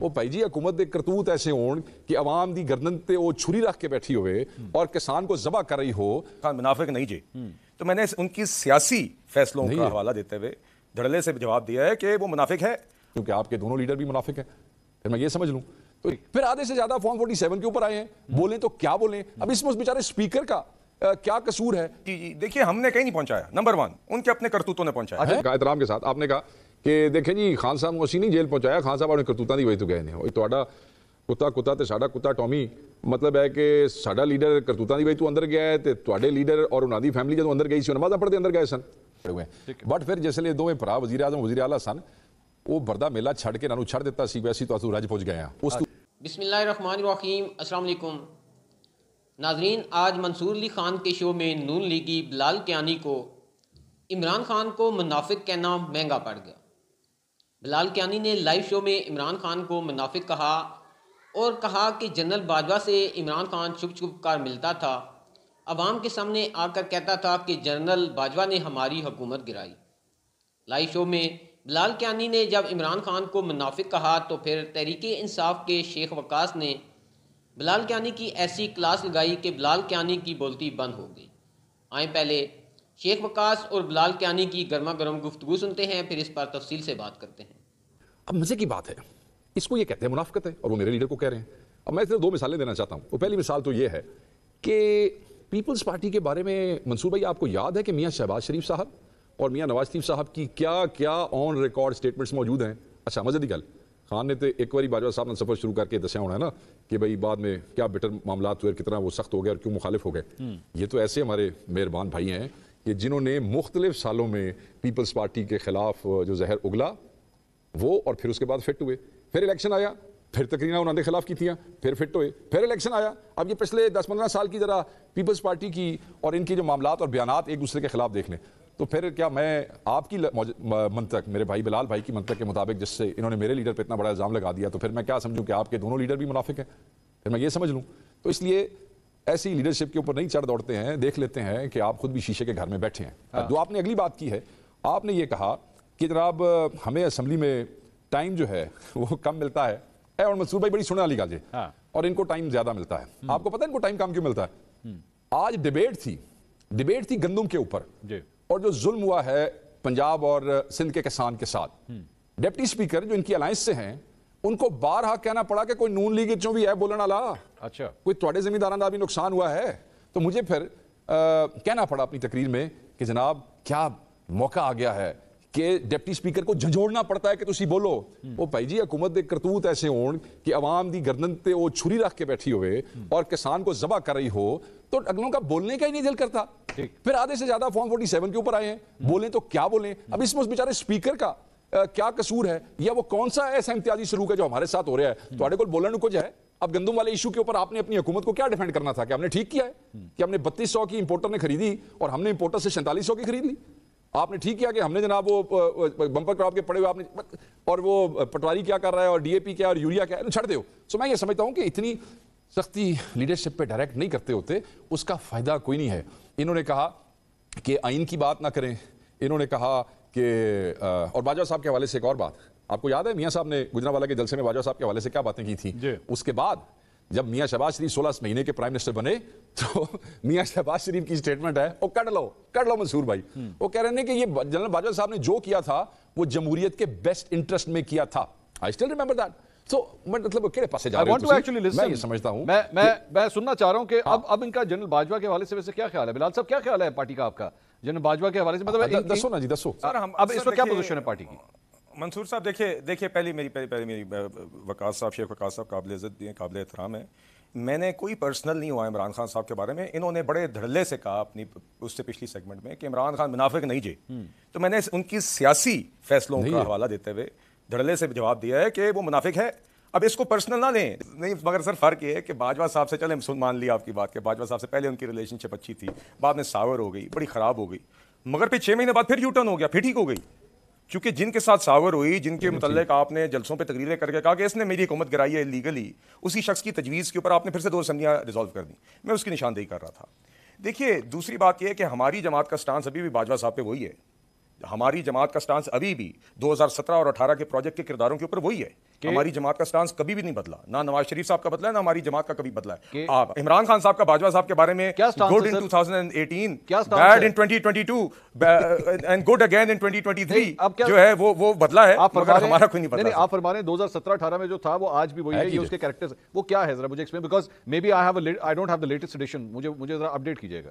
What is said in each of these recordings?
वो भाई जी हुकूमत के करतूत ऐसे ਹੋਣ कि आवाम की गर्दन पर वो छुरी रख के बैठी हुए और किसान को जबा कर रही हो मुनाफिक नहीं जी तो मैंने उनकी सियासी फैसलों का हवाला देते हुए धड़ले से जवाब दिया है कि वो मुनाफिक है क्योंकि आपके दोनों लीडर भी मुनाफिक है फिर मैं ये समझ लूँ तो फिर आधे से ज्यादा फॉर्म 47 के ऊपर आए हैं बोले तो क्या बोले अब इसमें उस बेचारे स्पीकर का आ, क्या कसूर है देखिए हमने कहीं नहीं पहुंचाया नंबर वन उनके अपने करतूतों ने पहुंचाया अच्छा, के साथ आपने कहा કે દેખજે ખાન સાહેબ ઓસીની જેલ પહોંચાયા ખાન સાહેબ અરને કર્તૂતાની વહીતું ગયા ને ઓય તવાડા કુત કુત تے સાડા કુત ટોમી મતલબ હે કે સાડા લીડર કર્તૂતાની વહીતું અંદર ગયા હે તે તવાડે લીડર ઓર ઉનાની ફેમિલી જદો અંદર ગઈ સિ નમાઝા પડતે અંદર ગયા સન બટ ફિર જસલે દોએ પ્રાવ વઝીર આઝમ વઝીર આલા સન ઓ બરદા મેલા છડકે નાનુ છડ દેતા સી વેસી તતુ રાજ પજ ગયા ઓસ બિસ્મિલ્લાહરહમાનિરહીમ અસલામુ અલયકુમ નાઝરીન આજ મન્સૂરલી ખાન કે શો મે નૂન લીગી બલાલ કયાની કો ઇમરાન ખાન કો મુનાફિક કે નામ મેંઘા કર ગયા बिलाल क्यानी ने लाइव शो में इमरान खान को मुनाफिक कहा और कहा कि जनरल बाजवा से इमरान खान छुप छुप कर मिलता था आवाम के सामने आकर कहता था कि जनरल बाजवा ने हमारी हुकूमत गिराई लाइव शो में बिलाल क्यानी ने जब इमरान खान को मुनाफिक कहा तो फिर तहरीक इंसाफ के शेख वकास ने बिलाल क्यानी की ऐसी क्लास लगाई कि बिलाल क्यानी की बोलती बंद हो गई आए पहले शेख वकास और बिलाल क्यानी की गर्मा गर्म गुफ्तु सुनते हैं फिर इस पर तफसील से बात करते हैं अब मजे की बात है इसको ये कहते हैं मुनाफ्त है और वो मेरे लीडर को कह रहे हैं अब मैं सिर्फ दो मिसालें देना चाहता हूँ वो पहली मिसाल तो ये है कि पीपल्स पार्टी के बारे में मंसूर भाई आपको याद है कि मियाँ शहबाज शरीफ साहब और मियाँ नवाज शरीफ साहब की क्या क्या ऑन रिकॉर्ड स्टेटमेंट्स मौजूद हैं अच्छा मजे दी गल खान ने तो एक बार बाजवा साहब ने सफ़र शुरू करके दसिया होना है ना कि भाई बाद में क्या बेटर मामला हुए कितना वो सख्त हो गया और क्यों मुखालिफ हो गए हम्म। ये तो ऐसे हमारे मेहरबान भाई हैं कि जिन्होंने मुख्तलिफ सालों में पीपल्स पार्टी के ख़िलाफ़ जो जहर उगला वो और फिर उसके बाद फिट हुए फिर इलेक्शन आया फिर तकरीरें उन्होंने खिलाफ की थी फिर फिट हुए फिर इलेक्शन आया अब ये पिछले दस पंद्रह साल की ज़रा पीपल्स पार्टी की और इनके जो मामला और बयान एक दूसरे के खिलाफ देख लें तो फिर क्या मैं आपकी मंतक मेरे भाई बिलाल भाई की मंतक के मुताबिक जिससे इन्होंने मेरे लीडर पर इतना बड़ा इल्ज़ाम लगा दिया तो फिर मैं क्या समझूँ कि आपके दोनों लीडर भी मुनाफिक हैं फिर मैं ये समझ लूँ तो इसलिए ऐसी लीडरशिप के ऊपर नहीं चढ़ दौड़ते हैं देख लेते हैं कि आप खुद भी शीशे के घर में बैठे हैं जो हाँ। तो आपने अगली बात की है आपने ये कहा कि जनाब हमें असम्बली में टाइम जो है वो कम मिलता है ए और मंसूर भाई बड़ी सुनने वाली गाल हाँ। और इनको टाइम ज्यादा मिलता है हम्म। आपको पता है इनको टाइम कम क्यों मिलता है हम्म। आज डिबेट थी डिबेट थी गंदम के ऊपर और जो जुल्म हुआ है पंजाब और सिंध के किसान के साथ डिप्टी हम्म। स्पीकर जो इनकी अलायंस से हैं उनको बार हाँ कहना पड़ा कि कोई नून लीग चो भी है बोलने वाला अच्छा कोई थोड़े जमींदारा का भी नुकसान हुआ है तो मुझे फिर आ, कहना पड़ा अपनी तकरीर में कि जनाब क्या मौका आ गया है કે ડેપ્ટી સ્પીકર કો જજોડના પડતા હે કે તુસી બોલો ઓ ભાઈજી હકુમત દે કર્તૂત એસે હોણ કે આવામ દી ગરદનતે ઓ છુરી રખકે બેઠી હોવે ઓર કિસાન કો જબા કર રહી હો તો અગલો કા બોલને કા હી ની દિલ કરતા ઠીક ફિર આદે સે જ્યાદા ફોર્મ 47 કે ઉપર આયે હે બોલે તો ક્યા બોલે અબ ઇસ મોસ બિચારે સ્પીકર કા ક્યા કસૂર હે યે વો કોનસા હે સંતાજી શુરુ કે જો હમારે સાથ હો રહા હે ત્વાડે કો બોલનુ કુછ હે અબ ગંદુમ વાલે ઇશ્યુ કે ઉપર આપને apni હકુમત કો ક્યા ડિફેન્ડ કરના થા કે આપને ઠીક કિયા હે કે હમને 3200 કી ઇમ્પોર્ટર ને ખરીદી ઓર હમને ઇમ્પોર્ટર સે 4700 કી ખરીદ લી आपने ठीक किया कि हमने जनाब वो बम्पर क्रॉप के पड़े हुए आपने और वो पटवारी क्या कर रहा है और डीएपी क्या और यूरिया क्या है छड़ दो सो मैं ये समझता हूँ कि इतनी सख्ती लीडरशिप पे डायरेक्ट नहीं करते होते उसका फ़ायदा कोई नहीं है इन्होंने कहा कि आइन की बात ना करें इन्होंने कहा कि और बाजवा साहब के हवाले से एक और बात आपको याद है मियाँ साहब ने गुजरावाला के जलसे में बाजवा साहब के हवाले से क्या बातें की थी उसके बाद जब मियाँ शहबाज शरीफ सोलह महीने के प्राइम मिनिस्टर बने तो मियाँ शहबाज शरीफ की स्टेटमेंट है वो कट लो कट लो मंसूर भाई हम्म। वो कह रहे हैं कि ये जनरल बाजवा साहब ने जो किया था वो जमहूरियत के बेस्ट इंटरेस्ट में किया था I still remember that So, मैं मतलब किहड़े पासे जा रहे मैं ये समझता हूं मैं मैं मैं सुनना चाह रहा हूं कि हाँ। अब अब इनका जनरल बाजवा के हवाले से वैसे क्या ख्याल है बिलाल साहब क्या ख्याल है पार्टी का आपका जनरल बाजवा के हवाले से मतलब दसो ना जी दसो सर हम अब इस वक्त क्या पोजीशन है पार्टी की मंसूर साहब देखिए देखिए पहली मेरी पहली पहली मेरी वकास साहब शेख वकास साहब काबिल इज़्ज़त दिए काबिल एहतराम है मैंने कोई पर्सनल नहीं हुआ इमरान खान साहब के बारे में इन्होंने बड़े धड़ल्ले से कहा अपनी उससे पिछली सेगमेंट में कि इमरान खान मुनाफिक नहीं जे हम्म। तो मैंने उनकी सियासी फैसलों का हवाला देते हुए धड़ल्ले से जवाब दिया है कि वो मुनाफिक है अब इसको पर्सनल ना लें नहीं मगर सर फ़र्क ये है कि बाजवा साहब से चले सुन मान लिया आपकी बात के बाजवा साहब से पहले उनकी रिलेशनशिप अच्छी थी बाद में सावर हो गई बड़ी ख़राब हो गई मगर फिर छः महीने बाद फिर यू टर्न हो गया फिर ठीक हो गई क्योंकि जिनके साथ सावर हुई जिनके मतलब आपने जलसों पे तकरीरें करके कहा कि इसने मेरी हुकूमत कराई है लीगली उसी शख्स की तजवीज़ के ऊपर आपने फिर से दो असम्बलियाँ रिजॉल्व कर दी मैं उसकी निशानदेही कर रहा था देखिए दूसरी बात यह है कि हमारी जमात का स्टांस अभी भी बाजवा साहब पे वही है हमारी जमात का स्टांस अभी भी 2017 और 18 के प्रोजेक्ट के किरदारों के ऊपर वही है कि हमारी जमात का स्टांस कभी भी नहीं बदला ना नवाज शरीफ साहब का बदला है ना हमारी जमात का कभी बदला है आप इमरान खान साहब का बाजवा साहब के बारे में गुड इन 2018 क्या bad in 2022 and good again in 2023 जो है वो वो बदला है आप मगर हमारा कोई नहीं बदला आप फरमा रहे हैं 2017 18 में जो था वो आज भी वही है ये उसके कैरेक्टर्स वो क्या है जरा मुझे explain because maybe I have I don't have the latest edition मुझे मुझे जरा अपडेट कीजिएगा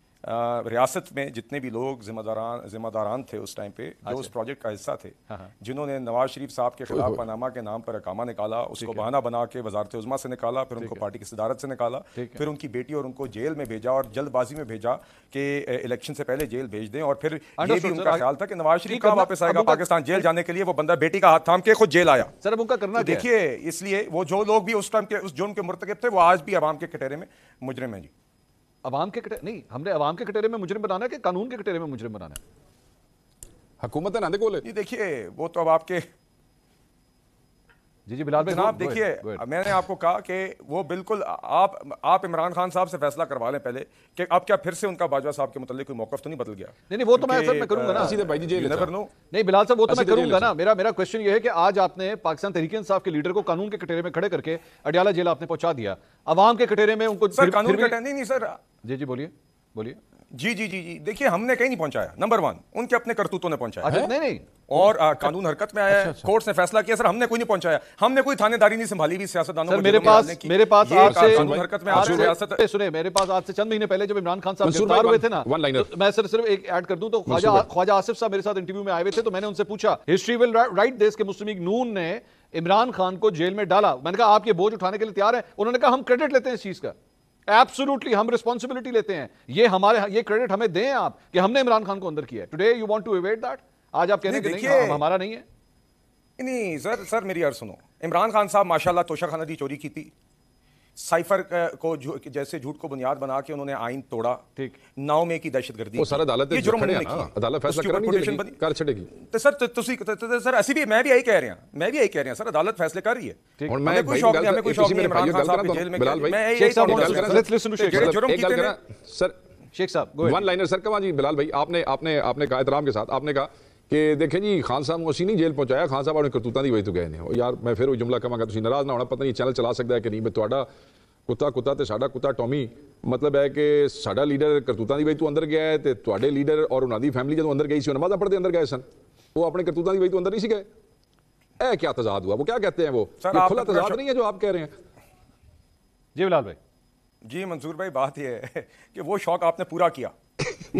रियासत में जितने भी लोग जिम्मेदारान जिम्मेदारान थे उस टाइम पे जो अच्छा। उस प्रोजेक्ट का हिस्सा थे हाँ, हाँ। जिन्होंने नवाज शरीफ साहब के खिलाफ पनामा के नाम पर अकामा निकाला उसको बहाना बना के वजारत उजमा से निकाला फिर उनको पार्टी की सदारत से निकाला फिर उनकी बेटी और उनको जेल में भेजा और जल्दबाजी में भेजा कि इलेक्शन से पहले जेल भेज दें और फिर हाँ, ये भी उनका ख्याल था कि नवाज शरीफ कहाँ वापस आएगा पाकिस्तान जेल जाने के लिए वो बंदा बेटी का हाथ थाम के खुद जेल आया सर उनका करना तो देखिए इसलिए वो जो लोग भी उस टाइम के उस जुर्म के मुर्तकब थे वो आज भी आवाम के कटेरे में मुजरम है जी अवाम के नहीं हमने अवाम के कटेरे में मुजरिम बनाना है कि कानून के कटेरे में मुजरिम बनाना है ना हुकूमत देखिए वो तो अब आपके जी जी बिलाल जनाब देखिए मैंने आपको कहा कि वो बिल्कुल आप आप इमरान खान साहब से फैसला करवा लें पहले कि अब क्या फिर से उनका बाजवा साहब के मतलब कोई मौकफ तो नहीं बदल गया नहीं नहीं वो तो मैं सर मैं करूंगा ना सीधे भाई जी नो नहीं बिलाल साहब वो तो मैं करूंगा ना मेरा मेरा क्वेश्चन ये है कि आज आपने पाकिस्तान तहरीक इंसाफ के लीडर को कानून के कटेरे में खड़े करके अडियाला जेल आपने पहुंचा दिया अवाम के कटेरे में उनको सर कानून कटेरे नहीं नहीं सर जी जी बोलिए बोलिए जी जी जी जी देखिए हमने कहीं नहीं पहुंचाया नंबर वन उनके अपने करतूतों ने पहुंचाया अच्छा, नहीं नहीं और कानून हरकत में आया अच्छा, अच्छा, कोर्ट ने फैसला किया सर हमने कोई नहीं पहुंचाया हमने कोई थानेदारी नहीं संभाली भी सियासतदानों मेरे पास मेरे पास आपसे हरकत में आज सुने मेरे पास आज से चंद महीने पहले जब इमरान खान साहब गिरफ्तार हुए थे ना तो मैं सर सिर्फ एक ऐड कर दूं तो ख्वाजा ख्वाजा आसिफ साहब मेरे साथ इंटरव्यू में आए हुए थे तो मैंने उनसे पूछा हिस्ट्री विल राइट देश के मुस्लिम नून ने इमरान खान को जेल में डाला मैंने कहा आप ये बोझ उठाने के लिए तैयार हैं उन्होंने कहा हम क्रेडिट लेते हैं इस चीज का एब्सोल्युटली हम रिस्पॉन्सिबिलिटी लेते हैं ये हमारे ये क्रेडिट हमें दें आप कि हमने इमरान खान को अंदर किया today you want to await that आज आप कहने देखिए हमारा नहीं है नहीं सर सर मेरी अर्ज सुनो इमरान खान साहब माशाल्लाह तोशाखाना दी चोरी की थी साइफर को जैसे झूठ को बुनियाद बना के उन्होंने आइन तोड़ा ठीक नाव में की दहशत गर्दी तो तो तो, भी मैं भी यही कह रहा हैं मैं भी यही कह रहा हूँ सर अदालत फैसले कर रही है शेख साहब वन लाइनर सर जी बिलाल भाई आपने आपने आपने कहा के साथ आपने कहा કે દેખે ને ખાન સાહેબ ઓસીની જેલ પહોંચાયા ખાન સાહેબ ઓને કર્તૂતાની ભાઈ તું ગયા ને ઓ યાર મે ફિર ઓ જમલા કમા કે તુસી નારાજ ન હોના પતની ચેનલ ચલા શકતા હે કે ની મે તવાડા કુતા કુતા તે સાડા કુતા ટોમી મતલબ હે કે સાડા લીડર કર્તૂતાની ભાઈ તું અંદર ગયા હે તે તવાડે લીડર ઓર ઓનાની ફેમિલી જદો અંદર ગઈ સી નમાઝા પડતે અંદર ગયા હસન વો અપને કર્તૂતાની ભાઈ તું અંદર ની સી ગયા એ કે તઝાદ હુઆ વો ક્યા કહેતે હે વો સર આપ ખુલા તઝાદ નહીં હે જો આપ કહે રહે હે જી ભીલાલ ભાઈ જી મંજુર ભાઈ બાત યે હે કે વો શોક આપને પૂરા કિયા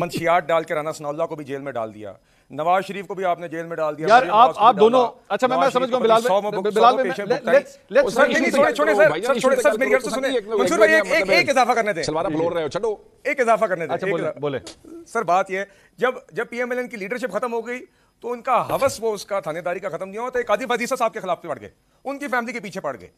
મંશિયાર ડાલ કે રાનાસનાલ્લા કો ભી જેલ મે ડાલ દિયા नवाज शरीफ को भी आपने जेल में डाल दिया यार आप आप दोनों अच्छा मैं मैं समझ गया बिलाल बिलाल छोटे सर छोटे सर मेरी से सुने मंसूर भाई एक इजाफा करने दें अच्छा, एक इजाफा करने दें बोले सर बात ये जब जब पीएमएलएन की लीडरशिप खत्म हो गई तो उनका हवस वो उसका थानेदारी का खत्म नहीं हुआ तो एक आदिफ अजीसा साहब के खिलाफ पड़ गए उनकी फैमिली के पीछे पड़ गए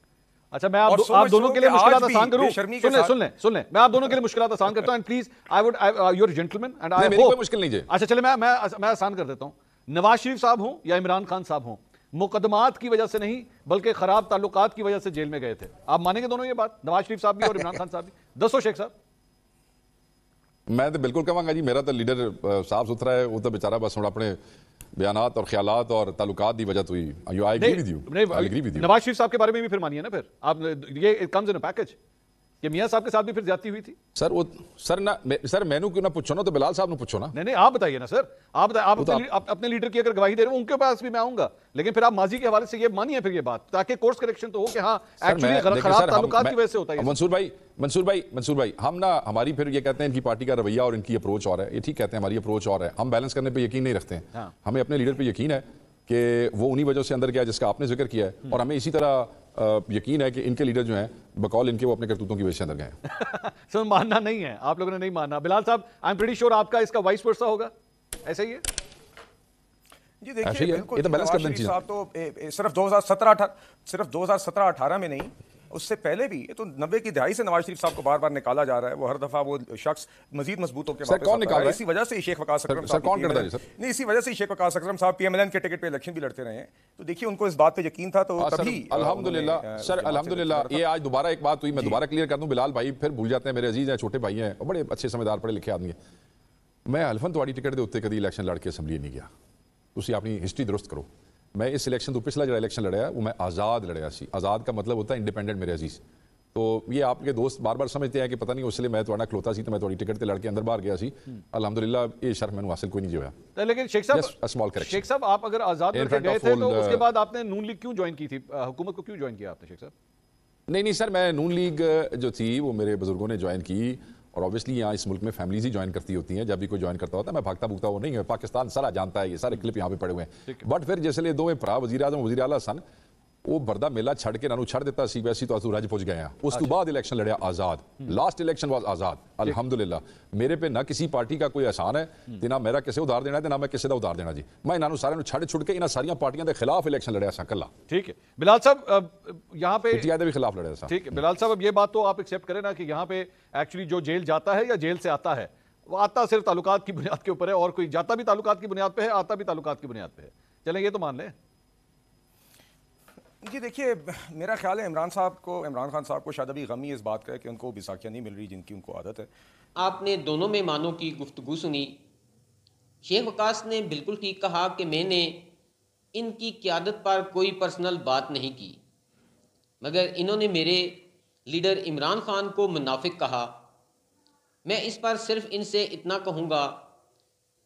अच्छा मैं आप, आप दोनों के लिए मुश्किल आसान सुन सुन लें सुन लें मैं आप दोनों के लिए मुश्किल आसान करता please I would your gentleman and I मुश्किल नहीं है अच्छा चले मैं मैं आसान कर देता नवाज शरीफ साहब हूँ या इमरान खान साहब हूँ मुकदमात की वजह से नहीं बल्कि खराब ताल्लुकात की वजह से जेल में गए थे आप मानेंगे दोनों ये बात नवाज शरीफ साहब भी और इमरान खान साहब भी दसो शेख साहब मैं तो बिल्कुल कहवांगा जी मेरा तो लीडर साफ सुथरा है वो तो बेचारा बस हम अपने बयान और ख्याल और तल्लु की वजह तो हुई नवाज शरीफ साहब के बारे में भी फिर मानिए ना फिर आप ये कम्स इन पैकेज कि मियाँ साहब के साथ भी फिर ज्यादा हुई थी सर वो सर ना मे, सर मैनू क्यों ना पूछो ना तो बिलाल साहब ने पूछो ना नहीं नहीं आप बताइए ना सर आप बता, आप, तो अपने, आप अपने लीडर की अगर गवाही दे रहे हो उनके पास भी मैं आऊंगा लेकिन फिर आप माजी के हवाले से ये मानिए फिर ये बात ताकि कोर्स करेक्शन तो हो कि हाँ एक्चुअली खराब की वजह से होता है मंसूर भाई मंसूर भाई मंसूर भाई हम ना हमारी फिर ये कहते हैं इनकी पार्टी का रवैया और इनकी अप्रोच और है ये ठीक कहते हैं हमारी अप्रोच और है हम बैलेंस करने पर यकीन नहीं रखते हैं हाँ। हमें अपने लीडर पर यकीन है कि वो उन्हीं वजह से अंदर गया जिसका आपने जिक्र किया है हम्म। और हमें इसी तरह यकीन है कि इनके लीडर जो हैं बकौल इनके वो अपने करतूतों की वजह से अंदर गए सर मानना नहीं है आप लोगों ने नहीं माना बिलाल साहब आई एम प्रीटी श्योर आपका इसका वाइस वर्सा होगा ऐसा ही है जी देखिए बिल्कुल ये तो बैलेंस कर देना चाहिए तो सिर्फ 2017 सिर्फ 2017 18 में नहीं उससे पहले भी ये तो नब्बे की दहाई से नवाज शरीफ साहब को बार बार निकाला जा रहा है वो हर दफा वो शख्स मजीद मजबूत होकर इसी वजह से शेख वकास अक्रम नहीं इसी वजह से शेख वकास अक्रम साहब पीएमएलएन के टिकट पर इलेक्शन भी लड़ते रहे तो देखिए उनको इस बात पर यकीन था तो हाँ, तभी सर अल्हम्दुलिल्लाह ये आज दोबारा एक बात हुई मैं दोबारा क्लियर कर दूँ बिलाल भाई फिर भूल जाते हैं मेरे अजीज हैं छोटे भाई हैं और बड़े अच्छे समझदार पढ़े लिखे आदमी हैं मैं हल्फन थोड़ी टिकट के उत्ते कभी इलेक्शन लड़के ਕੇ नहीं गया तुम अपनी हिस्ट्री दुरुस्त करो मैं इस इलेक्शन तो पिछला जो इलेक्शन लड़ा वो मैं आज़ाद लड़ा सी आज़ाद का मतलब होता है इंडिपेंडेंट मेरे अजीज़ तो ये आपके दोस्त बार बार समझते हैं कि पता नहीं उसलिए मैं थोड़ा खलोता सी तो मैं थोड़ी टिकट से लड़के अंदर बाहर गया सी अलहमदुल्ला ये शर्फ मैंने हासिल कोई नहीं जो तो है लेकिन शेख साहब स्मॉल करेक्ट शेख साहब आप अगर आज़ाद गए थे तो उसके बाद आपने नून लीग क्यों ज्वाइन की थी हुकूमत को क्यों ज्वाइन किया आपने शेख साहब नहीं नहीं सर मैं नून लीग जो थी वो मेरे बुजुर्गों ने ज्वाइन की और ऑब्वियसली यहाँ इस मुल्क में फैमिलीज ही ज्वाइन करती होती हैं जब भी कोई ज्वाइन करता होता है मैं भागता भूगता वो नहीं है पाकिस्तान सारा जानता है ये सारे क्लिप यहाँ पे पड़े हुए हैं बट फिर जैसे दो में प्रा वजी अजम वजी अला सन वो भरदा मेला छड़ के इन्हों छता से वैसे तो असूर अज पुज गए उस तो बाद इलेक्शन लड़िया आजाद लास्ट इलेक्शन वॉज आजाद अलहमदुल्ला मेरे पे ना किसी पार्टी का कोई आसान है तो ना मेरा किसी उधार देना है ना मैं किसी का उधार देना जी मैं इन्होंने सारे छड़ छुड़ के इन्ह सारिया पार्टियां के खिलाफ इलेक्शन लड़िया कला ठीक है बिलाल साहब यहाँ पे के भी खिलाफ लड़िया ठीक है बिलाल साहब अब ये बात तो आप एक्सेप्ट करें ना कि यहाँ पे एक्चुअली जो जेल जाता है या जेल से आता है वो आता सिर्फ तालुकात की बुनियाद के ऊपर है और कोई जाता भी तालुकात की बुनियाद पर है आता भी तालुकात की बुनियाद पर है चले ये तो मान लें जी देखिए मेरा ख्याल है इमरान साहब को इमरान खान साहब को शायद अभी गमी इस बात का है कि उनको बैसाखियाँ नहीं मिल रही जिनकी उनको आदत है आपने दोनों मेहमानों की गुफ्तु सुनी शेख वकास ने बिल्कुल ठीक कहा कि मैंने इनकी क्यादत पर कोई पर्सनल बात नहीं की मगर इन्होंने मेरे लीडर इमरान खान को मुनाफिक कहा मैं इस पर सिर्फ इनसे इतना कहूँगा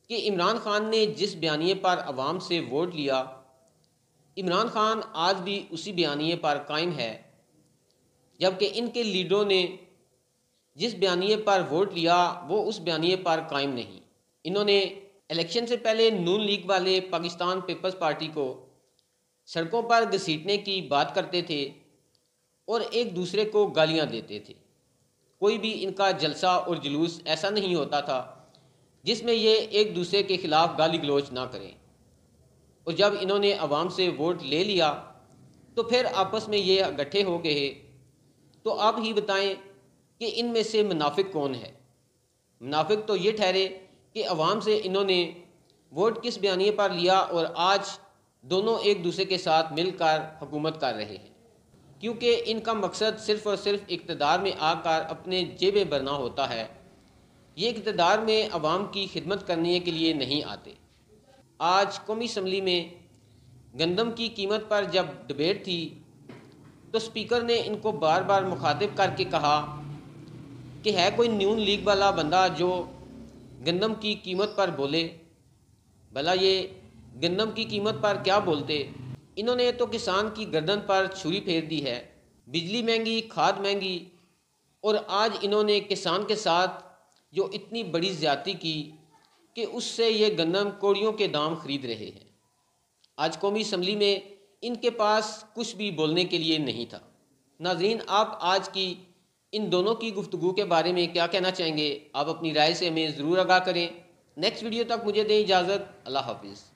कि इमरान खान ने जिस बयानी पर आवाम से वोट लिया इमरान खान आज भी उसी बयानी पर कायम है जबकि इनके लीडरों ने जिस बयानी पर वोट लिया वो उस बयानी पर कायम नहीं इन्होंने इलेक्शन से पहले नून लीग वाले पाकिस्तान पीपल्स पार्टी को सड़कों पर घसीटने की बात करते थे और एक दूसरे को गालियां देते थे कोई भी इनका जलसा और जुलूस ऐसा नहीं होता था जिसमें ये एक दूसरे के ख़िलाफ़ गाली गलोच ना करें और जब इन्होंने आवाम से वोट ले लिया तो फिर आपस में ये इकट्ठे हो गए तो आप ही बताएं कि इनमें से मुनाफिक कौन है मुनाफिक तो ये ठहरे कि आवाम से इन्होंने वोट किस बयानी पर लिया और आज दोनों एक दूसरे के साथ मिलकर हुकूमत कर रहे हैं क्योंकि इनका मकसद सिर्फ़ और सिर्फ इकतदार में आकर अपने जेबें भरना होता है ये इकतदार में आवाम की खिदमत करने के लिए नहीं आते आज कौमी इसम्बली में गंदम की कीमत पर जब डिबेट थी तो स्पीकर ने इनको बार बार मुखातिब करके कहा कि है कोई न्यून लीग वाला बंदा जो गंदम की कीमत पर बोले भला ये गंदम की कीमत पर क्या बोलते इन्होंने तो किसान की गर्दन पर छुरी फेर दी है बिजली महंगी खाद महंगी और आज इन्होंने किसान के साथ जो इतनी बड़ी ज़्यादती की कि उससे ये गंदम कोड़ियों के दाम खरीद रहे हैं आज कौमी इसम्बली में इनके पास कुछ भी बोलने के लिए नहीं था नाजरीन आप आज की इन दोनों की गुफ्तु के बारे में क्या कहना चाहेंगे आप अपनी राय से हमें ज़रूर आगाह करें नेक्स्ट वीडियो तक मुझे दें इजाज़त अल्लाह हाफिज़